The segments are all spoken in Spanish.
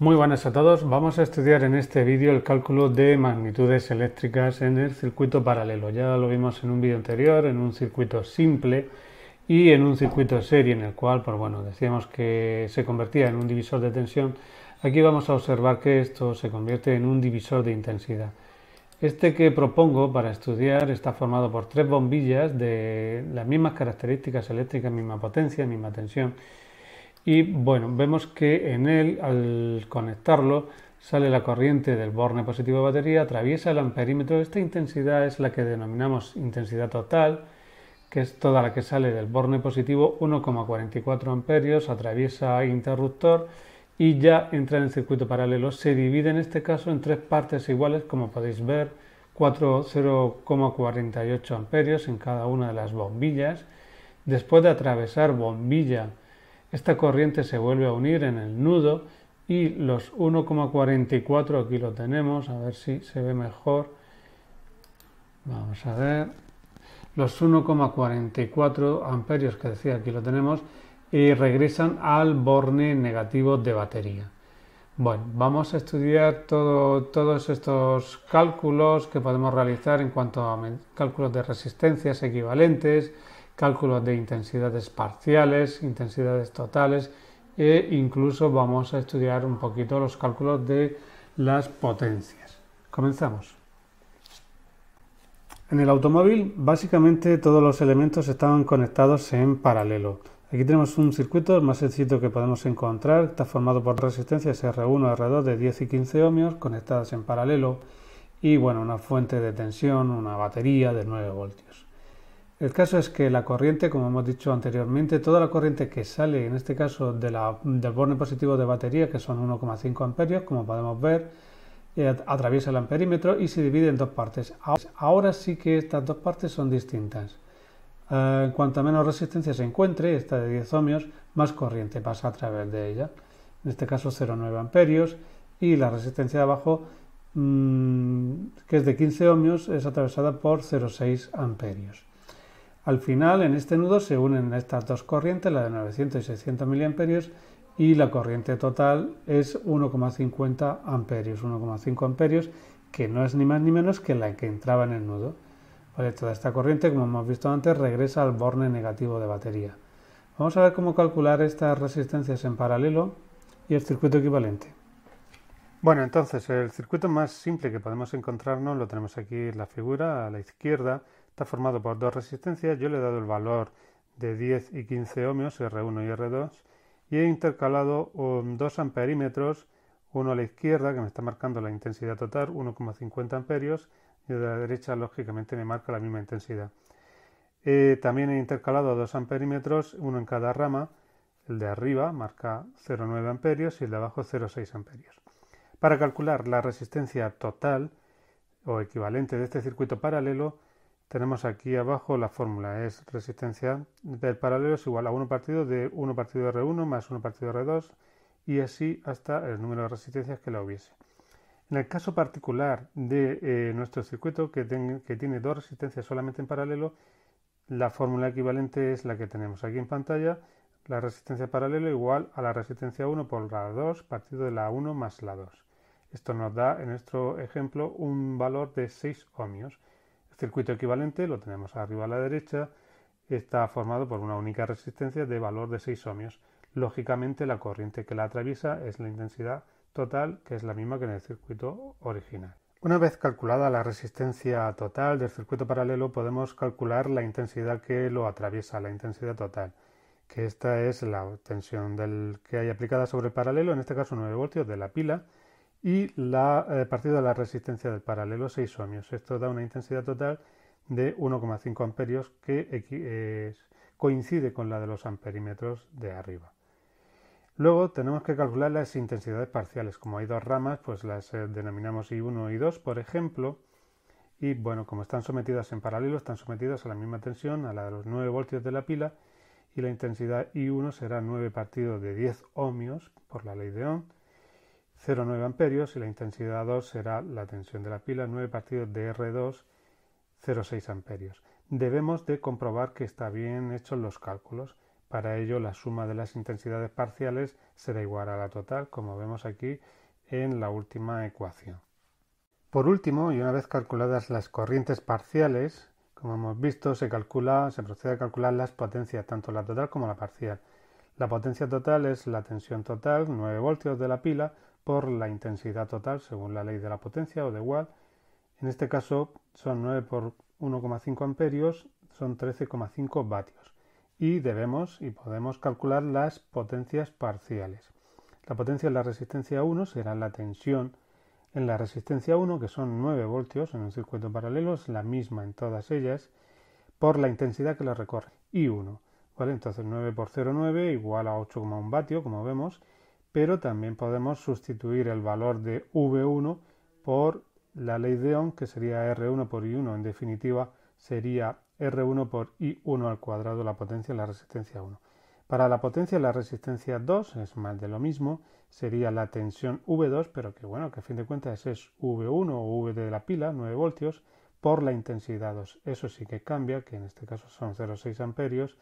Muy buenas a todos. Vamos a estudiar en este vídeo el cálculo de magnitudes eléctricas en el circuito paralelo. Ya lo vimos en un vídeo anterior, en un circuito simple y en un circuito serie en el cual, por pues bueno, decíamos que se convertía en un divisor de tensión. Aquí vamos a observar que esto se convierte en un divisor de intensidad. Este que propongo para estudiar está formado por tres bombillas de las mismas características eléctricas, misma potencia, misma tensión y bueno, vemos que en él, al conectarlo, sale la corriente del borne positivo de batería, atraviesa el amperímetro. Esta intensidad es la que denominamos intensidad total, que es toda la que sale del borne positivo, 1,44 amperios, atraviesa interruptor y ya entra en el circuito paralelo. Se divide en este caso en tres partes iguales, como podéis ver, 4,0,48 amperios en cada una de las bombillas. Después de atravesar bombilla, esta corriente se vuelve a unir en el nudo y los 1,44 aquí lo tenemos, a ver si se ve mejor. Vamos a ver. Los 1,44 amperios que decía aquí lo tenemos y regresan al borne negativo de batería. Bueno, vamos a estudiar todos estos cálculos que podemos realizar en cuanto a cálculos de resistencias equivalentes, cálculos de intensidades parciales, intensidades totales e incluso vamos a estudiar un poquito los cálculos de las potencias. Comenzamos. En el automóvil básicamente todos los elementos están conectados en paralelo. Aquí tenemos un circuito más sencillo que podemos encontrar, está formado por resistencias R1, R2 de 10 y 15 ohmios conectadas en paralelo y bueno, una fuente de tensión, una batería de 9 voltios. El caso es que la corriente, como hemos dicho anteriormente, toda la corriente que sale, en este caso del borne positivo de batería, que son 1,5 amperios, como podemos ver, eh, atraviesa el amperímetro y se divide en dos partes. Ahora sí que estas dos partes son distintas. Eh, cuanto cuanto menos resistencia se encuentre, esta de 10 ohmios, más corriente pasa a través de ella. En este caso 0,9 amperios y la resistencia de abajo, mm, que es de 15 ohmios, es atravesada por 0,6 amperios. Al final, en este nudo se unen estas dos corrientes, la de 900 y 600 mA y la corriente total es 1,50 amperios, 1,5 amperios, que no es ni más ni menos que la que entraba en el nudo. toda esta corriente, como hemos visto antes, regresa al borne negativo de batería. Vamos a ver cómo calcular estas resistencias en paralelo y el circuito equivalente. Bueno, entonces el circuito más simple que podemos encontrarnos lo tenemos aquí en la figura a la izquierda, Está formado por dos resistencias. Yo le he dado el valor de 10 y 15 ohmios, R1 y R2. Y he intercalado um, dos amperímetros, uno a la izquierda, que me está marcando la intensidad total, 1,50 amperios, y de la derecha, lógicamente, me marca la misma intensidad. Eh, también he intercalado dos amperímetros, uno en cada rama. El de arriba marca 0,9 amperios y el de abajo 0,6 amperios. Para calcular la resistencia total o equivalente de este circuito paralelo, tenemos aquí abajo la fórmula, es resistencia del paralelo es igual a 1 partido de 1 partido de R1 más 1 partido de R2 y así hasta el número de resistencias que la hubiese. En el caso particular de eh, nuestro circuito que, que tiene dos resistencias solamente en paralelo, la fórmula equivalente es la que tenemos aquí en pantalla, la resistencia paralelo igual a la resistencia 1 por la 2 partido de la 1 más la 2. Esto nos da en nuestro ejemplo un valor de 6 ohmios circuito equivalente lo tenemos arriba a la derecha. Está formado por una única resistencia de valor de 6 ohmios. Lógicamente la corriente que la atraviesa es la intensidad total, que es la misma que en el circuito original. Una vez calculada la resistencia total del circuito paralelo, podemos calcular la intensidad que lo atraviesa, la intensidad total, que esta es la tensión del que hay aplicada sobre el paralelo, en este caso 9 voltios de la pila, y la eh, partida de la resistencia del paralelo 6 ohmios. Esto da una intensidad total de 1,5 amperios que coincide con la de los amperímetros de arriba. Luego tenemos que calcular las intensidades parciales. Como hay dos ramas, pues las eh, denominamos I1 y I2, por ejemplo. Y bueno, como están sometidas en paralelo, están sometidas a la misma tensión, a la de los 9 voltios de la pila. Y la intensidad I1 será 9 partido de 10 ohmios por la ley de Ohm 0,9 amperios y la intensidad 2 será la tensión de la pila, 9 partidos de R2, 0,6 amperios. Debemos de comprobar que está bien hechos los cálculos. Para ello la suma de las intensidades parciales será igual a la total, como vemos aquí en la última ecuación. Por último, y una vez calculadas las corrientes parciales, como hemos visto, se calcula, se procede a calcular las potencias, tanto la total como la parcial. La potencia total es la tensión total, 9 voltios de la pila, por la intensidad total según la ley de la potencia o de Watt. En este caso son 9 por 1,5 amperios, son 13,5 vatios. Y debemos y podemos calcular las potencias parciales. La potencia en la resistencia 1 será la tensión en la resistencia 1, que son 9 voltios en un circuito paralelo, es la misma en todas ellas, por la intensidad que la recorre, I1. Entonces 9 por 0,9 igual a 8,1 vatios, como vemos, pero también podemos sustituir el valor de V1 por la ley de Ohm, que sería R1 por I1. En definitiva, sería R1 por I1 al cuadrado, la potencia y la resistencia 1. Para la potencia de la resistencia 2 es más de lo mismo, sería la tensión V2, pero que bueno, que a fin de cuentas es V1 o V de la pila, 9 voltios, por la intensidad 2. Eso sí que cambia, que en este caso son 0,6 amperios,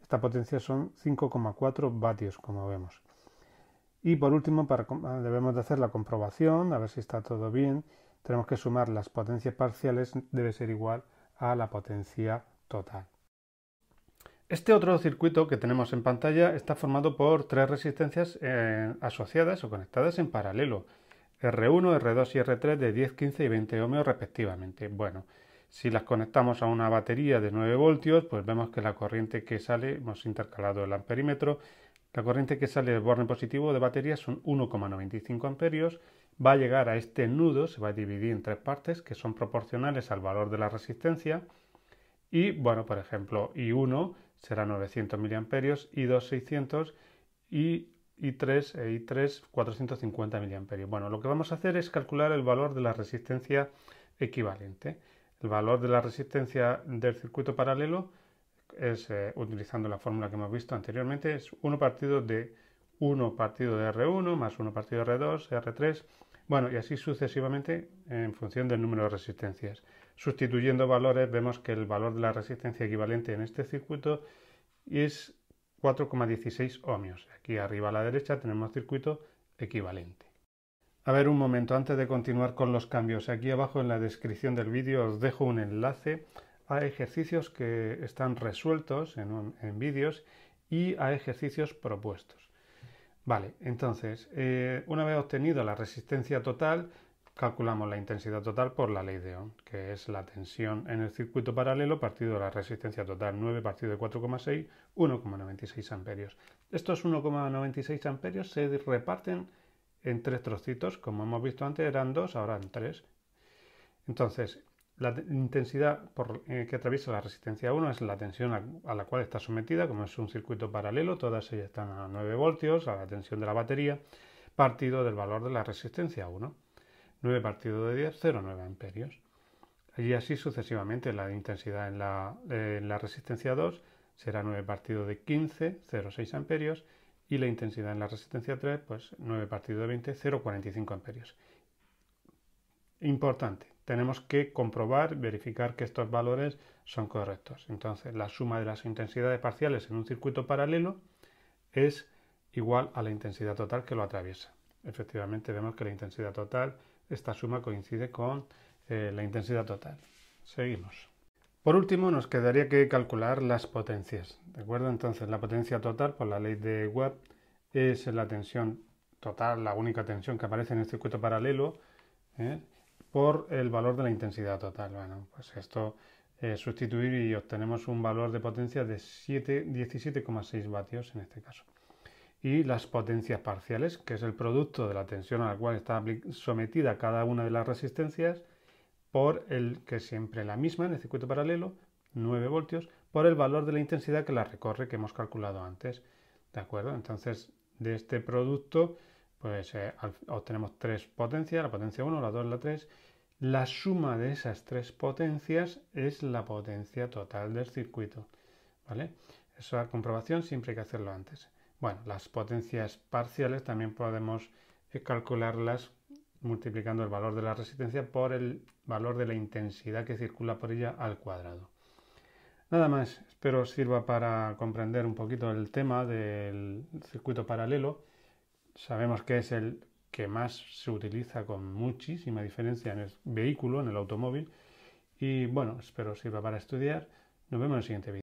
esta potencia son 5,4 vatios, como vemos. Y por último, ah, debemos de hacer la comprobación, a ver si está todo bien. Tenemos que sumar las potencias parciales, debe ser igual a la potencia total. Este otro circuito que tenemos en pantalla está formado por tres resistencias eh, asociadas o conectadas en paralelo, R1, R2 y R3 de 10, 15 y 20 ohmios respectivamente. Bueno, si las conectamos a una batería de 9 voltios, pues vemos que la corriente que sale, hemos intercalado el amperímetro, la corriente que sale del borne positivo de batería son 1,95 amperios. Va a llegar a este nudo, se va a dividir en tres partes que son proporcionales al valor de la resistencia. Y bueno, por ejemplo, I1 será 900 miliamperios, I2 600 y I3 e I3 450 miliamperios. Bueno, lo que vamos a hacer es calcular el valor de la resistencia equivalente. El valor de la resistencia del circuito paralelo es, eh, utilizando la fórmula que hemos visto anteriormente, es 1 partido de 1 partido de R1 más 1 partido de R2, R3, bueno, y así sucesivamente en función del número de resistencias. Sustituyendo valores, vemos que el valor de la resistencia equivalente en este circuito es 4,16 ohmios. Aquí arriba a la derecha tenemos circuito equivalente. A ver, un momento, antes de continuar con los cambios, aquí abajo en la descripción del vídeo os dejo un enlace a ejercicios que están resueltos en, vídeos y a ejercicios propuestos. Vale, entonces, eh, una vez obtenido la resistencia total, calculamos la intensidad total por la ley de Ohm, que es la tensión en el circuito paralelo partido de la resistencia total 9 partido de 4,6, 1,96 amperios. Estos 1,96 amperios se reparten en tres trocitos, como hemos visto antes eran dos, ahora en tres. Entonces, la intensidad por, eh, que atraviesa la resistencia 1 es la tensión a, la cual está sometida, como es un circuito paralelo, todas ellas están a 9 voltios, a la tensión de la batería, partido del valor de la resistencia 1. 9 partido de 10, 0,9 amperios. Y así sucesivamente la intensidad en la, en la resistencia 2 será 9 partido de 15, 0,6 amperios. Y la intensidad en la resistencia 3, pues 9 partido de 20, 0,45 amperios. Importante, tenemos que comprobar, verificar que estos valores son correctos. Entonces, la suma de las intensidades parciales en un circuito paralelo es igual a la intensidad total que lo atraviesa. Efectivamente, vemos que la intensidad total, esta suma coincide con eh, la intensidad total. Seguimos. Por último, nos quedaría que calcular las potencias. ¿De acuerdo? Entonces, la potencia total, por la ley de Webb, es la tensión total, la única tensión que aparece en el circuito paralelo. ¿eh? por el valor de la intensidad total. Bueno, pues esto eh, sustituir y obtenemos un valor de potencia de 17,6 vatios en este caso. Y las potencias parciales, que es el producto de la tensión a la cual está sometida cada una de las resistencias, por el que siempre la misma en el circuito paralelo, 9 voltios, por el valor de la intensidad que la recorre que hemos calculado antes. ¿De acuerdo? Entonces, de este producto pues eh, obtenemos tres potencias, la potencia 1, la 2, la 3. La suma de esas tres potencias es la potencia total del circuito. ¿Vale? Esa comprobación siempre hay que hacerlo antes. Bueno, las potencias parciales también podemos eh, calcularlas multiplicando el valor de la resistencia por el valor de la intensidad que circula por ella al cuadrado. Nada más, espero sirva para comprender un poquito el tema del circuito paralelo sabemos que es el que más se utiliza con muchísima diferencia en el vehículo, en el automóvil. Y bueno, espero sirva para estudiar. Nos vemos en el siguiente vídeo.